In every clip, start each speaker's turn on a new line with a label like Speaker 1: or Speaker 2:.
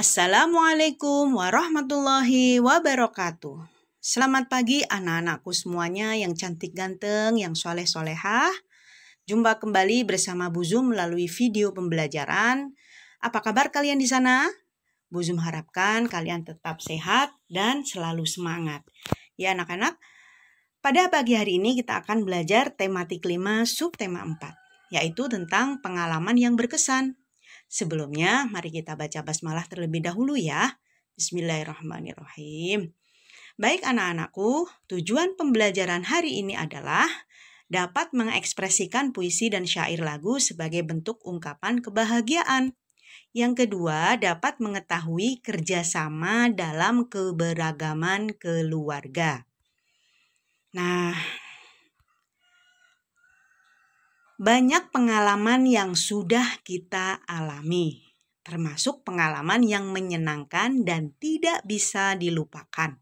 Speaker 1: Assalamualaikum warahmatullahi wabarakatuh. Selamat pagi anak-anakku semuanya yang cantik ganteng, yang soleh-solehah. Jumpa kembali bersama Bu Zoom melalui video pembelajaran. Apa kabar kalian di sana? Bu Zoom harapkan kalian tetap sehat dan selalu semangat. Ya anak-anak, pada pagi hari ini kita akan belajar tematik 5 subtema 4, yaitu tentang pengalaman yang berkesan. Sebelumnya, mari kita baca basmalah terlebih dahulu ya. Bismillahirrahmanirrahim. Baik anak-anakku, tujuan pembelajaran hari ini adalah dapat mengekspresikan puisi dan syair lagu sebagai bentuk ungkapan kebahagiaan. Yang kedua, dapat mengetahui kerjasama dalam keberagaman keluarga. Nah, banyak pengalaman yang sudah kita alami, termasuk pengalaman yang menyenangkan dan tidak bisa dilupakan.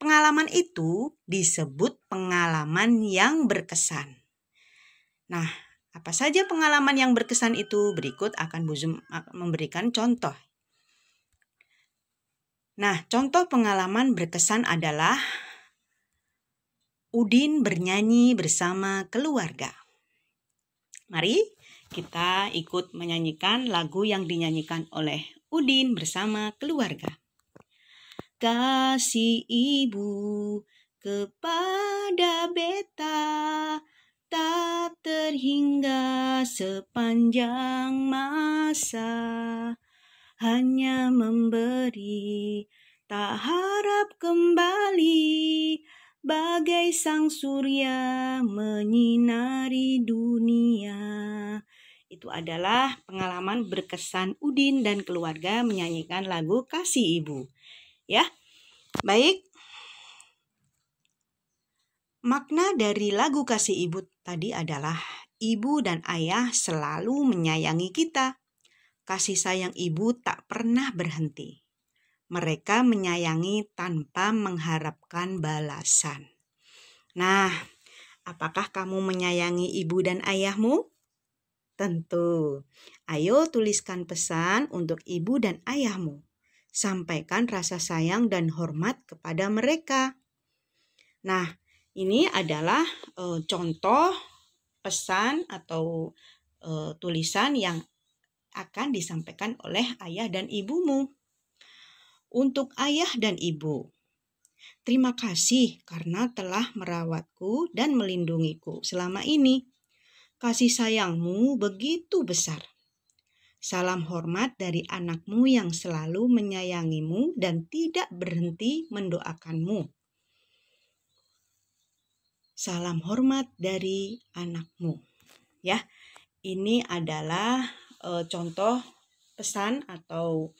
Speaker 1: Pengalaman itu disebut pengalaman yang berkesan. Nah, apa saja pengalaman yang berkesan itu? Berikut akan Bu Zoom ah, memberikan contoh. Nah, contoh pengalaman berkesan adalah Udin bernyanyi bersama keluarga. Mari kita ikut menyanyikan lagu yang dinyanyikan oleh Udin bersama keluarga. Kasih ibu kepada beta tak terhingga sepanjang masa hanya memberi tak harap kembali bagai sang surya menyinari dunia. Itu adalah pengalaman berkesan Udin dan keluarga menyanyikan lagu Kasih Ibu. Ya. Baik. Makna dari lagu Kasih Ibu tadi adalah ibu dan ayah selalu menyayangi kita. Kasih sayang ibu tak pernah berhenti. Mereka menyayangi tanpa mengharapkan balasan. Nah, apakah kamu menyayangi ibu dan ayahmu? Tentu. Ayo tuliskan pesan untuk ibu dan ayahmu. Sampaikan rasa sayang dan hormat kepada mereka. Nah, ini adalah e, contoh pesan atau e, tulisan yang akan disampaikan oleh ayah dan ibumu untuk ayah dan ibu. Terima kasih karena telah merawatku dan melindungiku selama ini. Kasih sayangmu begitu besar. Salam hormat dari anakmu yang selalu menyayangimu dan tidak berhenti mendoakanmu. Salam hormat dari anakmu. Ya, ini adalah e, contoh pesan atau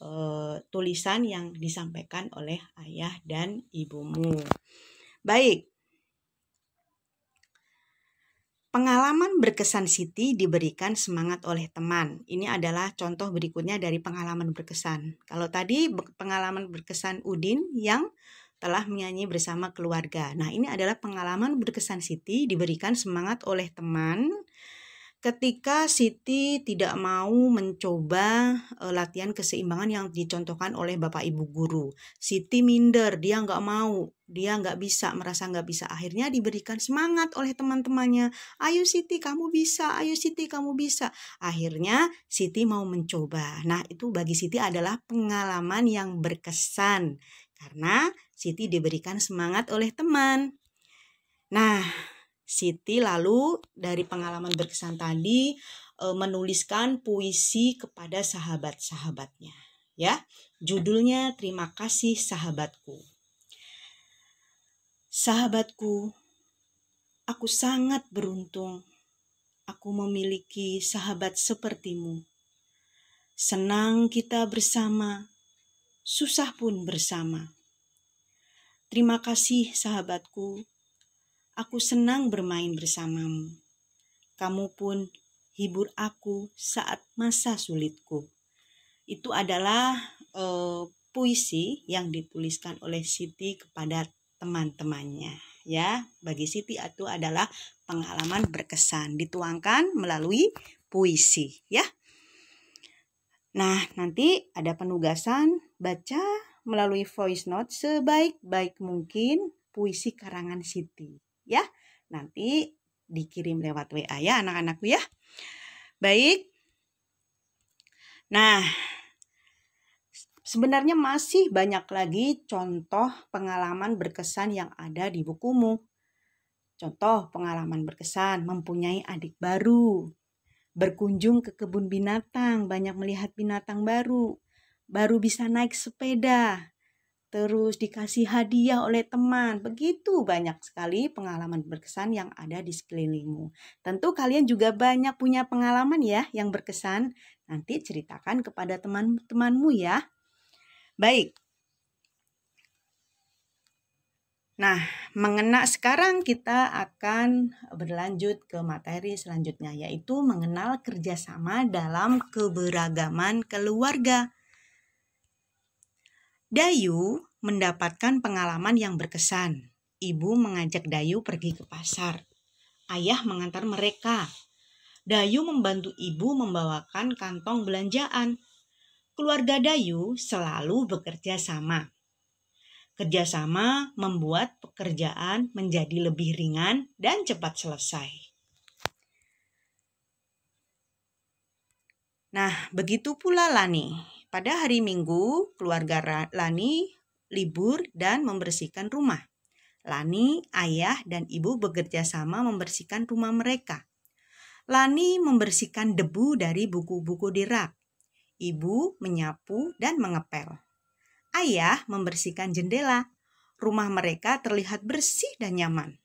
Speaker 1: Eh, tulisan yang disampaikan oleh ayah dan ibumu. Baik. Pengalaman berkesan Siti diberikan semangat oleh teman. Ini adalah contoh berikutnya dari pengalaman berkesan. Kalau tadi pengalaman berkesan Udin yang telah menyanyi bersama keluarga. Nah, ini adalah pengalaman berkesan Siti diberikan semangat oleh teman ketika Siti tidak mau mencoba e, latihan keseimbangan yang dicontohkan oleh bapak ibu guru. Siti minder, dia nggak mau, dia nggak bisa, merasa nggak bisa. Akhirnya diberikan semangat oleh teman-temannya. Ayo Siti, kamu bisa. Ayo Siti, kamu bisa. Akhirnya Siti mau mencoba. Nah itu bagi Siti adalah pengalaman yang berkesan karena Siti diberikan semangat oleh teman. Nah, Siti lalu dari pengalaman berkesan tadi eh, menuliskan puisi kepada sahabat-sahabatnya ya. Judulnya Terima kasih sahabatku. Sahabatku, aku sangat beruntung. Aku memiliki sahabat sepertimu. Senang kita bersama, susah pun bersama. Terima kasih sahabatku aku senang bermain bersamamu. Kamu pun hibur aku saat masa sulitku. Itu adalah eh, puisi yang dituliskan oleh Siti kepada teman-temannya. Ya, bagi Siti itu adalah pengalaman berkesan dituangkan melalui puisi, ya. Nah, nanti ada penugasan baca melalui voice note sebaik-baik mungkin puisi karangan Siti ya. Nanti dikirim lewat WA ya anak-anakku ya. Baik. Nah, sebenarnya masih banyak lagi contoh pengalaman berkesan yang ada di bukumu. Contoh pengalaman berkesan mempunyai adik baru, berkunjung ke kebun binatang, banyak melihat binatang baru, baru bisa naik sepeda, terus dikasih hadiah oleh teman. Begitu banyak sekali pengalaman berkesan yang ada di sekelilingmu. Tentu kalian juga banyak punya pengalaman ya yang berkesan. Nanti ceritakan kepada teman-temanmu ya. Baik. Nah, mengena sekarang kita akan berlanjut ke materi selanjutnya yaitu mengenal kerjasama dalam keberagaman keluarga. Dayu mendapatkan pengalaman yang berkesan. Ibu mengajak Dayu pergi ke pasar. Ayah mengantar mereka. Dayu membantu ibu membawakan kantong belanjaan. Keluarga Dayu selalu bekerja sama. Kerjasama membuat pekerjaan menjadi lebih ringan dan cepat selesai. Nah, begitu pula Lani pada hari Minggu, keluarga Lani libur dan membersihkan rumah. Lani, ayah, dan ibu bekerja sama membersihkan rumah mereka. Lani membersihkan debu dari buku-buku di rak. Ibu menyapu dan mengepel. Ayah membersihkan jendela. Rumah mereka terlihat bersih dan nyaman.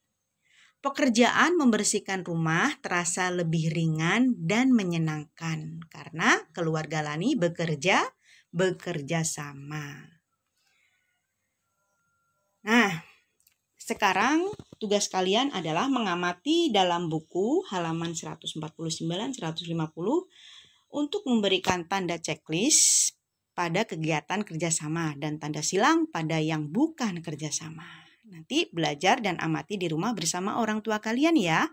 Speaker 1: Pekerjaan membersihkan rumah terasa lebih ringan dan menyenangkan karena keluarga Lani bekerja bekerja sama. Nah, sekarang tugas kalian adalah mengamati dalam buku halaman 149-150 untuk memberikan tanda checklist pada kegiatan kerjasama dan tanda silang pada yang bukan kerjasama. Nanti belajar dan amati di rumah bersama orang tua kalian ya.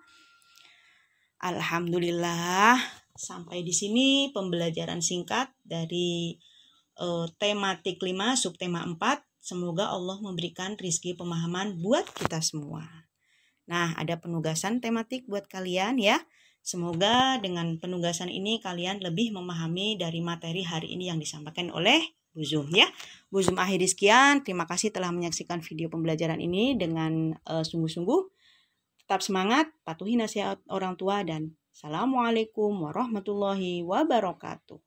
Speaker 1: Alhamdulillah, sampai di sini pembelajaran singkat dari Eh, tematik 5, subtema 4. Semoga Allah memberikan rizki pemahaman buat kita semua. Nah, ada penugasan tematik buat kalian ya. Semoga dengan penugasan ini kalian lebih memahami dari materi hari ini yang disampaikan oleh Bu Zoom ya. Bu Zoom akhiri sekian. Terima kasih telah menyaksikan video pembelajaran ini dengan sungguh eh, -sungguh. Tetap semangat, patuhi nasihat orang tua dan Assalamualaikum warahmatullahi wabarakatuh.